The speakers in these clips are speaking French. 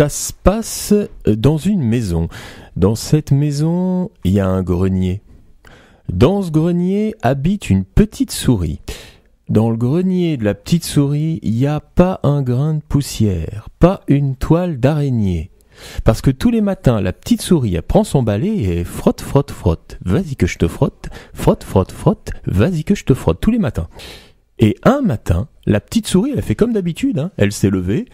Ça se passe euh, dans une maison. Dans cette maison, il y a un grenier. Dans ce grenier habite une petite souris. Dans le grenier de la petite souris, il n'y a pas un grain de poussière, pas une toile d'araignée. Parce que tous les matins, la petite souris, elle prend son balai et frotte, frotte, frotte. Vas-y que je te frotte, frotte, frotte, frotte, vas-y que je te frotte, tous les matins. Et un matin, la petite souris, elle fait comme d'habitude, hein. elle s'est levée,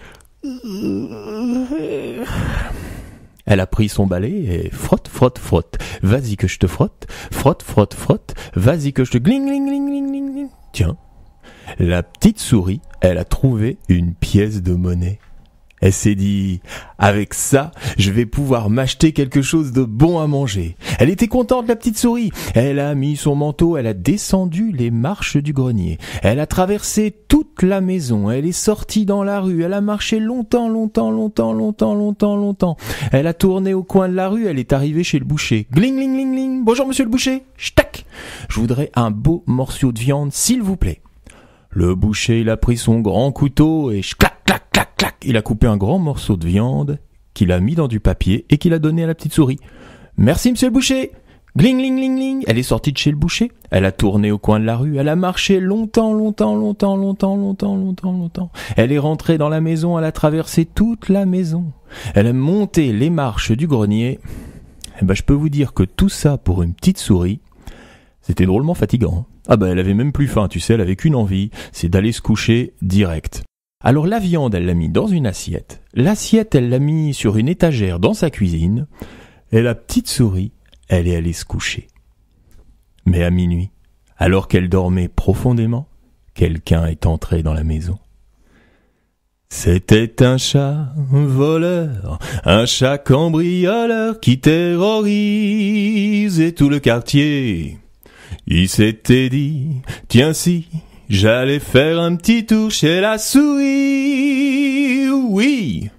elle a pris son balai et frotte, frotte, frotte. Vas-y que je te frotte, frotte, frotte, frotte. Vas-y que je te gling, gling, gling, gling, gling, Tiens, la petite souris, elle a trouvé une pièce de monnaie. Elle s'est dit, avec ça, je vais pouvoir m'acheter quelque chose de bon à manger. Elle était contente, la petite souris. Elle a mis son manteau, elle a descendu les marches du grenier. Elle a traversé tout la maison. Elle est sortie dans la rue. Elle a marché longtemps, longtemps, longtemps, longtemps, longtemps, longtemps. Elle a tourné au coin de la rue. Elle est arrivée chez le boucher. Gling, gling, gling, gling. Bonjour, monsieur le boucher. Je voudrais un beau morceau de viande, s'il vous plaît. Le boucher, il a pris son grand couteau et clac, clac, clac, clac. Il a coupé un grand morceau de viande qu'il a mis dans du papier et qu'il a donné à la petite souris. Merci, monsieur le boucher. Bling, bling, bling, bling Elle est sortie de chez le boucher. Elle a tourné au coin de la rue. Elle a marché longtemps, longtemps, longtemps, longtemps, longtemps, longtemps, longtemps. Elle est rentrée dans la maison. Elle a traversé toute la maison. Elle a monté les marches du grenier. Eh ben, je peux vous dire que tout ça pour une petite souris, c'était drôlement fatigant. Ah ben, elle avait même plus faim, tu sais. Elle avait qu'une envie. C'est d'aller se coucher direct. Alors la viande, elle l'a mis dans une assiette. L'assiette, elle l'a mis sur une étagère dans sa cuisine. Et la petite souris, elle est allée se coucher. Mais à minuit, alors qu'elle dormait profondément, quelqu'un est entré dans la maison. C'était un chat voleur, un chat cambrioleur qui terrorisait tout le quartier. Il s'était dit, tiens si, j'allais faire un petit tour chez la souris, oui.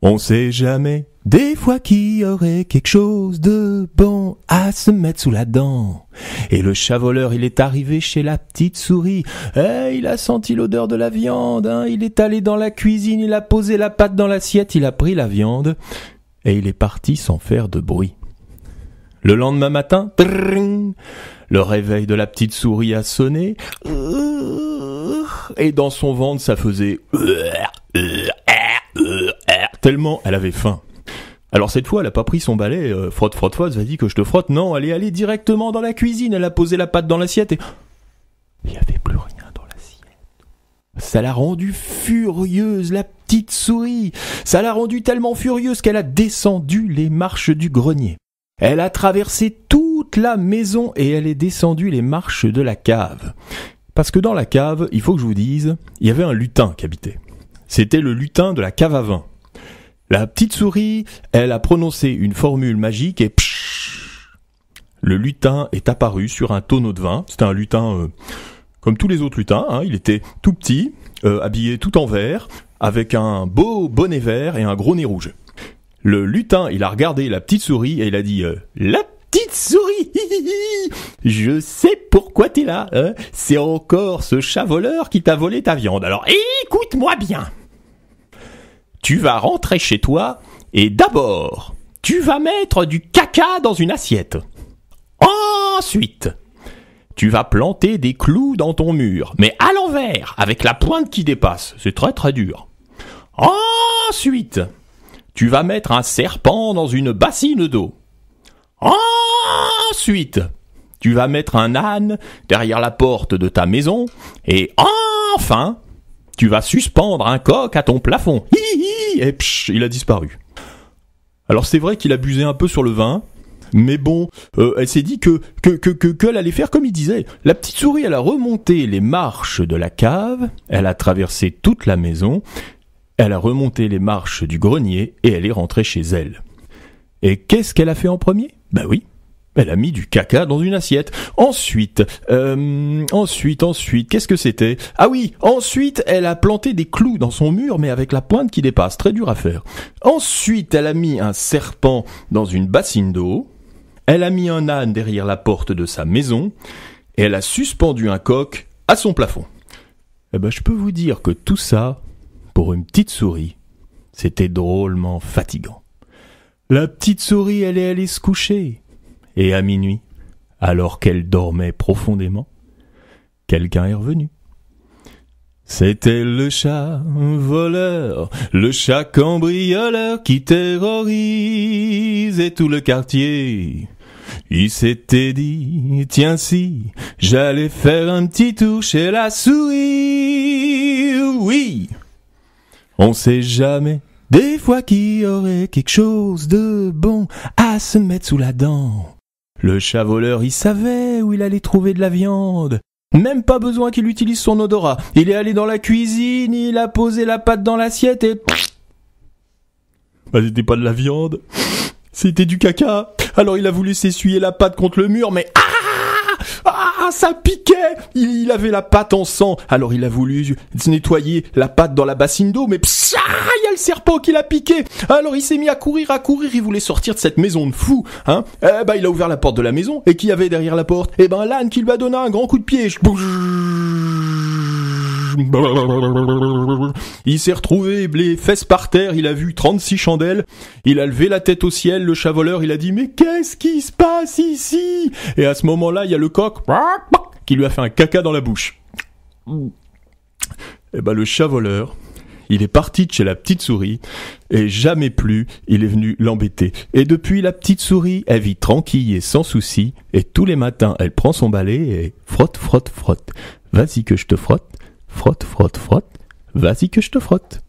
On sait jamais des fois qu'il y aurait quelque chose de bon à se mettre sous la dent. Et le chat il est arrivé chez la petite souris. Eh, il a senti l'odeur de la viande, hein. il est allé dans la cuisine, il a posé la pâte dans l'assiette, il a pris la viande, et il est parti sans faire de bruit. Le lendemain matin, le réveil de la petite souris a sonné, et dans son ventre ça faisait euh, euh, euh, tellement elle avait faim. Alors cette fois, elle a pas pris son balai, euh, frotte, frotte, frotte, vas-y que je te frotte. Non, elle est allée directement dans la cuisine, elle a posé la pâte dans l'assiette et... Il n'y avait plus rien dans l'assiette. Ça l'a rendue furieuse, la petite souris. Ça l'a rendue tellement furieuse qu'elle a descendu les marches du grenier. Elle a traversé toute la maison et elle est descendue les marches de la cave. Parce que dans la cave, il faut que je vous dise, il y avait un lutin qui habitait. C'était le lutin de la cave à vin. La petite souris, elle a prononcé une formule magique et le lutin est apparu sur un tonneau de vin. C'était un lutin euh, comme tous les autres lutins, hein. il était tout petit, euh, habillé tout en vert, avec un beau bonnet vert et un gros nez rouge. Le lutin, il a regardé la petite souris et il a dit euh, La petite souris Je sais pourquoi t'es là, hein. c'est encore ce chat voleur qui t'a volé ta viande. Alors écoute-moi bien tu vas rentrer chez toi et d'abord, tu vas mettre du caca dans une assiette. Ensuite, tu vas planter des clous dans ton mur, mais à l'envers, avec la pointe qui dépasse. C'est très très dur. Ensuite, tu vas mettre un serpent dans une bassine d'eau. Ensuite, tu vas mettre un âne derrière la porte de ta maison. Et enfin, tu vas suspendre un coq à ton plafond. Hi, hi et psh, il a disparu. Alors c'est vrai qu'il a abusait un peu sur le vin, mais bon, euh, elle s'est dit que que que qu'elle allait faire comme il disait. La petite souris, elle a remonté les marches de la cave, elle a traversé toute la maison, elle a remonté les marches du grenier et elle est rentrée chez elle. Et qu'est-ce qu'elle a fait en premier Bah ben oui, elle a mis du caca dans une assiette. Ensuite, euh, ensuite, ensuite, qu'est-ce que c'était Ah oui, ensuite, elle a planté des clous dans son mur, mais avec la pointe qui dépasse. Très dur à faire. Ensuite, elle a mis un serpent dans une bassine d'eau. Elle a mis un âne derrière la porte de sa maison. Et elle a suspendu un coq à son plafond. Eh ben, je peux vous dire que tout ça, pour une petite souris, c'était drôlement fatigant. La petite souris elle est allée se coucher et à minuit, alors qu'elle dormait profondément, quelqu'un est revenu. C'était le chat voleur, le chat cambrioleur qui terrorisait tout le quartier. Il s'était dit, tiens si, j'allais faire un petit tour chez la souris, oui. On sait jamais, des fois qu'il y aurait quelque chose de bon à se mettre sous la dent. Le chat voleur, il savait où il allait trouver de la viande. Même pas besoin qu'il utilise son odorat. Il est allé dans la cuisine, il a posé la pâte dans l'assiette et... Bah c'était pas de la viande, c'était du caca. Alors il a voulu s'essuyer la pâte contre le mur, mais... Ah ah, ça piquait il, avait la patte en sang, alors il a voulu nettoyer la patte dans la bassine d'eau, mais psha, il y a le serpent qui l'a piqué Alors il s'est mis à courir, à courir, il voulait sortir de cette maison de fou, hein Eh ben il a ouvert la porte de la maison, et qui avait derrière la porte Eh ben l'âne qui lui a donné un grand coup de pied. Il s'est retrouvé, blé fesses par terre, il a vu 36 chandelles, il a levé la tête au ciel, le chat voleur, il a dit, mais qu'est-ce qui se passe ici? Et à ce moment-là, il y a le coq qui lui a fait un caca dans la bouche. Et eh ben, le chat voleur, il est parti de chez la petite souris et jamais plus il est venu l'embêter. Et depuis, la petite souris, elle vit tranquille et sans souci et tous les matins, elle prend son balai et frotte, frotte, frotte. Vas-y que je te frotte, Frott, Frott, Frott, was ich gestern frott.